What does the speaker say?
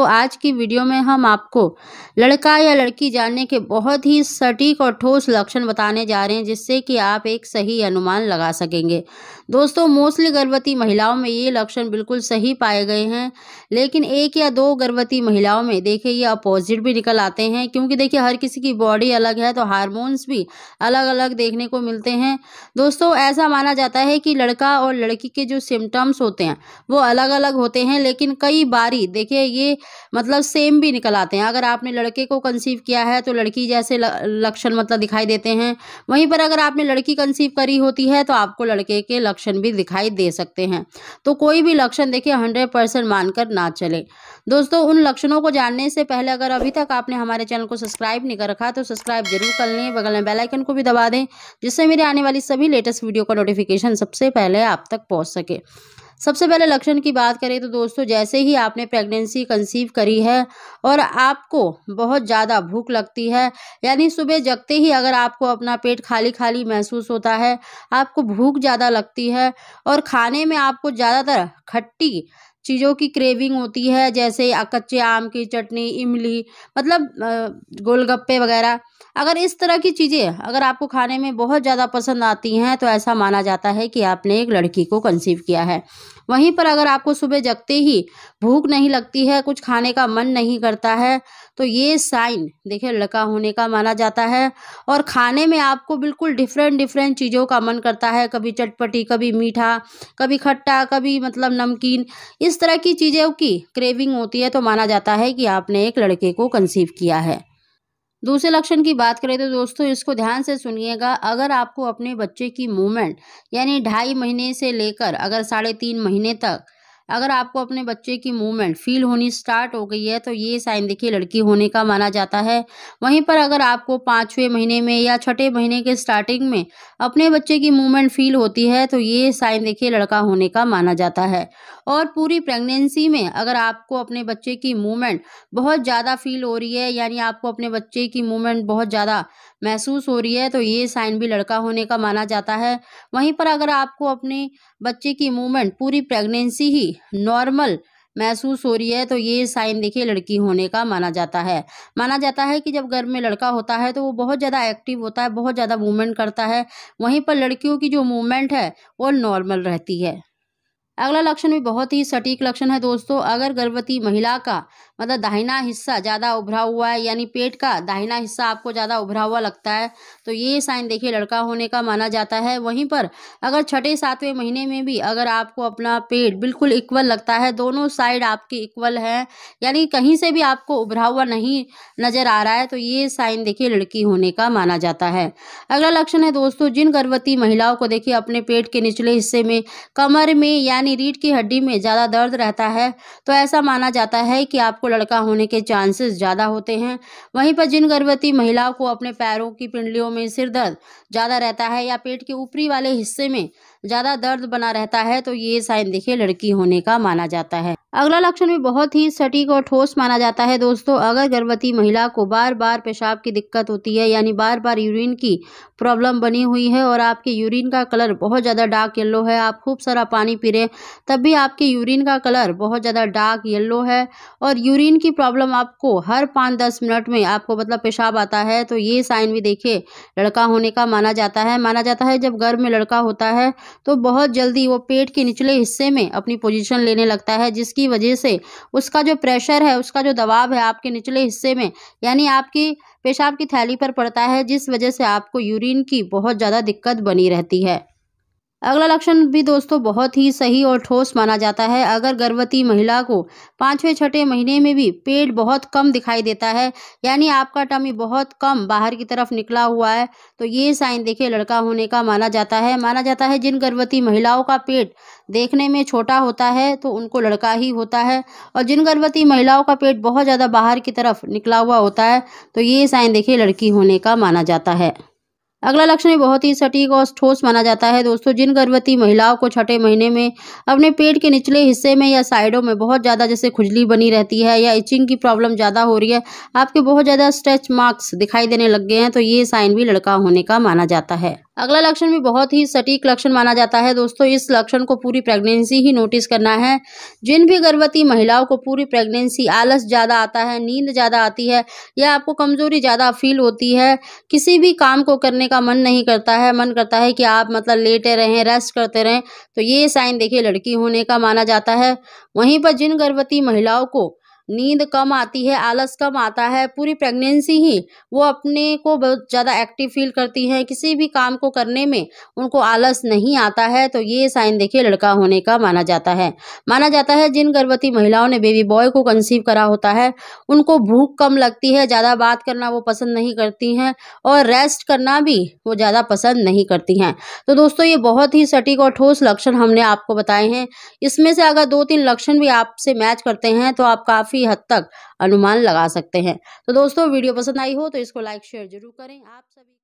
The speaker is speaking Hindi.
तो आज की वीडियो में हम आपको लड़का या लड़की जानने के बहुत ही सटीक और ठोस लक्षण बताने जा रहे हैं जिससे कि आप एक सही अनुमान लगा सकेंगे दोस्तों मोस्टली गर्भवती महिलाओं में ये लक्षण बिल्कुल सही पाए गए हैं लेकिन एक या दो गर्भवती महिलाओं में देखिए ये अपोजिट भी निकल आते हैं क्योंकि देखिए हर किसी की बॉडी अलग है तो हारमोन्स भी अलग अलग देखने को मिलते हैं दोस्तों ऐसा माना जाता है कि लड़का और लड़की के जो सिम्टम्स होते हैं वो अलग अलग होते हैं लेकिन कई बारी देखिए ये मतलब सेम भी निकल आते हैं अगर आपने लड़के को कंसीव किया है तो लड़की जैसे लक्षण मतलब दिखाई देते हैं वहीं पर अगर आपने लड़की कंसीव करी होती है तो आपको लड़के के लक्षण भी दिखाई दे सकते हैं तो कोई भी लक्षण देखिए हंड्रेड परसेंट मानकर ना चले दोस्तों उन लक्षणों को जानने से पहले अगर अभी तक आपने हमारे चैनल को सब्सक्राइब नहीं कर रखा तो सब्सक्राइब जरूर कर लें बगल में बेलाइकन को भी दबा दें जिससे मेरे आने वाली सभी लेटेस्ट वीडियो का नोटिफिकेशन सबसे पहले आप तक पहुँच सके सबसे पहले लक्षण की बात करें तो दोस्तों जैसे ही आपने प्रेगनेंसी कंसीव करी है और आपको बहुत ज़्यादा भूख लगती है यानी सुबह जगते ही अगर आपको अपना पेट खाली खाली महसूस होता है आपको भूख ज़्यादा लगती है और खाने में आपको ज़्यादातर खट्टी चीज़ों की क्रेविंग होती है जैसे कच्चे आम की चटनी इमली मतलब गोलगप्पे वगैरह अगर इस तरह की चीज़ें अगर आपको खाने में बहुत ज़्यादा पसंद आती हैं तो ऐसा माना जाता है कि आपने एक लड़की को कंसीव किया है वहीं पर अगर आपको सुबह जगते ही भूख नहीं लगती है कुछ खाने का मन नहीं करता है तो ये साइन देखिए लड़का होने का माना जाता है और खाने में आपको बिल्कुल डिफरेंट डिफरेंट चीज़ों का मन करता है कभी चटपटी कभी मीठा कभी खट्टा कभी मतलब नमकीन इस तरह की चीज़ों की क्रेविंग होती है तो माना जाता है कि आपने एक लड़के को कंसीव किया है दूसरे लक्षण की बात करें तो दोस्तों इसको ध्यान से सुनिएगा अगर आपको अपने बच्चे की मूवमेंट यानी ढाई महीने से लेकर अगर साढ़े तीन महीने तक अगर आपको अपने बच्चे की मूवमेंट फील होनी स्टार्ट हो गई है तो ये साइन देखिए लड़की होने का माना जाता है वहीं पर अगर आपको पाँचवें महीने में या छठे महीने के स्टार्टिंग में अपने बच्चे की मूवमेंट फील होती है तो ये साइन देखिए लड़का होने का माना जाता है और पूरी प्रेगनेंसी में अगर आपको अपने बच्चे की मूवमेंट बहुत ज़्यादा फील हो रही है यानी आपको अपने बच्चे की मूवमेंट बहुत ज़्यादा महसूस हो रही है तो ये साइन भी लड़का होने का माना जाता है वहीं पर अगर आपको अपने बच्चे की मूवमेंट पूरी प्रेगनेंसी ही नॉर्मल महसूस हो रही है तो ये साइन देखिए लड़की होने का माना जाता है माना जाता है कि जब घर में लड़का होता है तो वो बहुत ज़्यादा एक्टिव होता है बहुत ज़्यादा मूवमेंट करता है वहीं पर लड़कियों की जो मूवमेंट है वो नॉर्मल रहती है अगला लक्षण भी बहुत ही सटीक लक्षण है दोस्तों अगर गर्भवती महिला का मतलब दाहिना हिस्सा ज़्यादा उभरा हुआ है यानी पेट का दाहिना हिस्सा आपको ज़्यादा उभरा हुआ लगता है तो ये साइन देखिए लड़का होने का माना जाता है वहीं पर अगर छठे सातवें महीने में भी अगर आपको अपना पेट बिल्कुल इक्वल लगता है दोनों साइड आपके इक्वल है यानी कहीं से भी आपको उभरा हुआ नहीं नज़र आ रहा है तो ये साइन देखिए लड़की होने का माना जाता है अगला लक्षण है दोस्तों जिन गर्भवती महिलाओं को देखिए अपने पेट के निचले हिस्से में कमर में यानी यानी रीढ़ की हड्डी में ज़्यादा दर्द रहता है तो ऐसा माना जाता है कि आपको लड़का होने के चांसेस ज़्यादा होते हैं वहीं पर जिन गर्भवती महिलाओं को अपने पैरों की पिंडलियों में सिर दर्द ज़्यादा रहता है या पेट के ऊपरी वाले हिस्से में ज़्यादा दर्द बना रहता है तो ये साइन देखिए लड़की होने का माना जाता है अगला लक्षण भी बहुत ही सटीक और ठोस माना जाता है दोस्तों अगर गर्भवती महिला को बार बार पेशाब की दिक्कत होती है यानी बार बार यूरिन की प्रॉब्लम बनी हुई है और आपके यूरिन का कलर बहुत ज़्यादा डार्क येलो है आप खूब सारा पानी पी रहे तब भी आपके यूरिन का कलर बहुत ज़्यादा डार्क येलो है और यूरिन की प्रॉब्लम आपको हर पाँच दस मिनट में आपको मतलब पेशाब आता है तो ये साइन भी देखिए लड़का होने का माना जाता है माना जाता है जब गर्भ में लड़का होता है तो बहुत जल्दी वो पेट के निचले हिस्से में अपनी पोजिशन लेने लगता है जिसकी वजह से उसका जो प्रेशर है उसका जो दबाव है आपके निचले हिस्से में यानी आपकी पेशाब की थैली पर पड़ता है जिस वजह से आपको यूरिन की बहुत ज़्यादा दिक्कत बनी रहती है अगला लक्षण भी दोस्तों बहुत ही सही और ठोस माना जाता है अगर गर्भवती महिला को पाँचवें छठे महीने में भी पेट बहुत कम दिखाई देता है यानी आपका टमी बहुत कम बाहर की तरफ निकला हुआ है तो ये साइन देखिए लड़का होने का माना जाता है माना जाता है जिन गर्भवती महिलाओं का पेट देखने में छोटा होता है तो उनको लड़का ही होता है और जिन गर्भवती महिलाओं का पेट बहुत ज़्यादा बाहर की तरफ निकला हुआ होता है तो ये साइन देखिए लड़की होने का माना जाता है अगला लक्षण बहुत ही सटीक और ठोस माना जाता है दोस्तों जिन गर्भवती महिलाओं को छठे महीने में अपने पेट के निचले हिस्से में या साइडों में बहुत ज़्यादा जैसे खुजली बनी रहती है या इचिंग की प्रॉब्लम ज़्यादा हो रही है आपके बहुत ज़्यादा स्ट्रेच मार्क्स दिखाई देने लग गए हैं तो ये साइन भी लड़का होने का माना जाता है अगला लक्षण भी बहुत ही सटीक लक्षण माना जाता है दोस्तों इस लक्षण को पूरी प्रेगनेंसी ही नोटिस करना है जिन भी गर्भवती महिलाओं को पूरी प्रेगनेंसी आलस ज़्यादा आता है नींद ज़्यादा आती है या आपको कमज़ोरी ज़्यादा फील होती है किसी भी काम को करने का मन नहीं करता है मन करता है कि आप मतलब लेटे रहें रेस्ट करते रहें तो ये साइन देखिए लड़की होने का माना जाता है वहीं पर जिन गर्भवती महिलाओं को नींद कम आती है आलस कम आता है पूरी प्रेगनेंसी ही वो अपने को बहुत ज़्यादा एक्टिव फील करती हैं किसी भी काम को करने में उनको आलस नहीं आता है तो ये साइन देखिए लड़का होने का माना जाता है माना जाता है जिन गर्भवती महिलाओं ने बेबी बॉय को कंसीव करा होता है उनको भूख कम लगती है ज़्यादा बात करना वो पसंद नहीं करती हैं और रेस्ट करना भी वो ज़्यादा पसंद नहीं करती हैं तो दोस्तों ये बहुत ही सटीक और ठोस लक्षण हमने आपको बताए हैं इसमें से अगर दो तीन लक्षण भी आपसे मैच करते हैं तो आप काफ़ी काफ़ी हद तक अनुमान लगा सकते हैं तो दोस्तों वीडियो पसंद आई हो तो इसको लाइक शेयर जरूर करें आप सभी